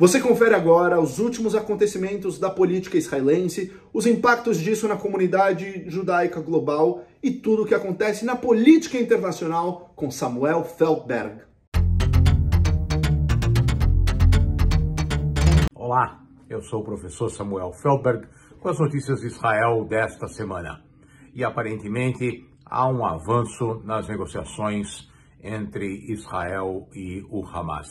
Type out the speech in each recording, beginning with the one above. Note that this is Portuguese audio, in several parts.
Você confere agora os últimos acontecimentos da política israelense, os impactos disso na comunidade judaica global e tudo o que acontece na política internacional com Samuel Feldberg. Olá, eu sou o professor Samuel Feldberg com as notícias de Israel desta semana. E aparentemente há um avanço nas negociações entre Israel e o Hamas.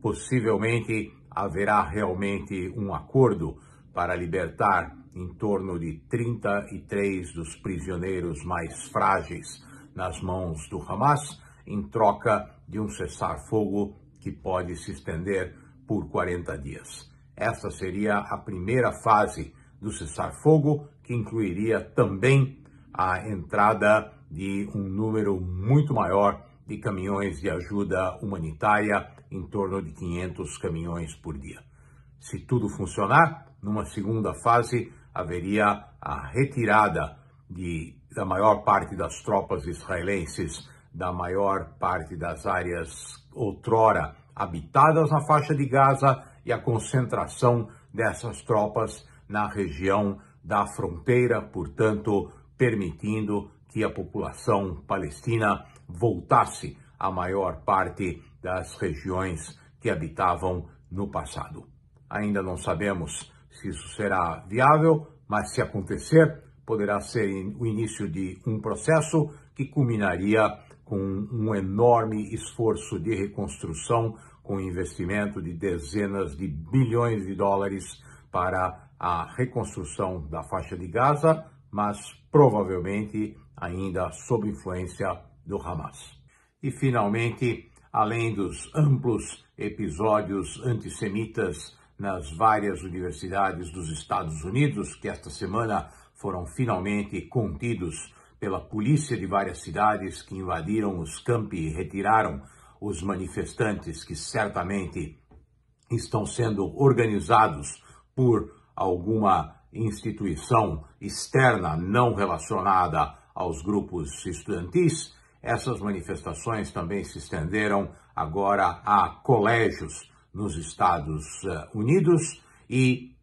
Possivelmente haverá realmente um acordo para libertar em torno de 33 dos prisioneiros mais frágeis nas mãos do Hamas, em troca de um cessar-fogo que pode se estender por 40 dias. Essa seria a primeira fase do cessar-fogo, que incluiria também a entrada de um número muito maior de caminhões de ajuda humanitária, em torno de 500 caminhões por dia. Se tudo funcionar, numa segunda fase haveria a retirada de, da maior parte das tropas israelenses da maior parte das áreas outrora habitadas na faixa de Gaza e a concentração dessas tropas na região da fronteira, portanto, permitindo que a população palestina voltasse à maior parte das regiões que habitavam no passado. Ainda não sabemos se isso será viável, mas se acontecer, poderá ser o início de um processo que culminaria com um enorme esforço de reconstrução, com investimento de dezenas de bilhões de dólares para a reconstrução da faixa de Gaza mas provavelmente ainda sob influência do Hamas. E finalmente, além dos amplos episódios antissemitas nas várias universidades dos Estados Unidos, que esta semana foram finalmente contidos pela polícia de várias cidades que invadiram os campi e retiraram os manifestantes que certamente estão sendo organizados por alguma instituição externa não relacionada aos grupos estudantis, essas manifestações também se estenderam agora a colégios nos Estados eh, Unidos e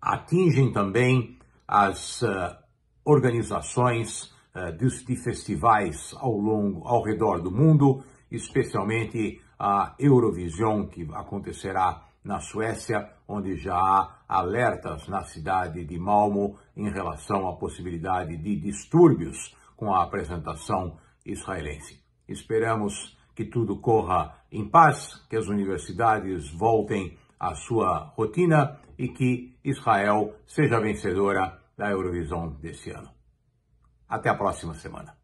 atingem também as eh, organizações eh, de festivais ao longo ao redor do mundo, especialmente a Eurovisão que acontecerá na Suécia, onde já há alertas na cidade de Malmo em relação à possibilidade de distúrbios com a apresentação israelense. Esperamos que tudo corra em paz, que as universidades voltem à sua rotina e que Israel seja vencedora da Eurovisão desse ano. Até a próxima semana.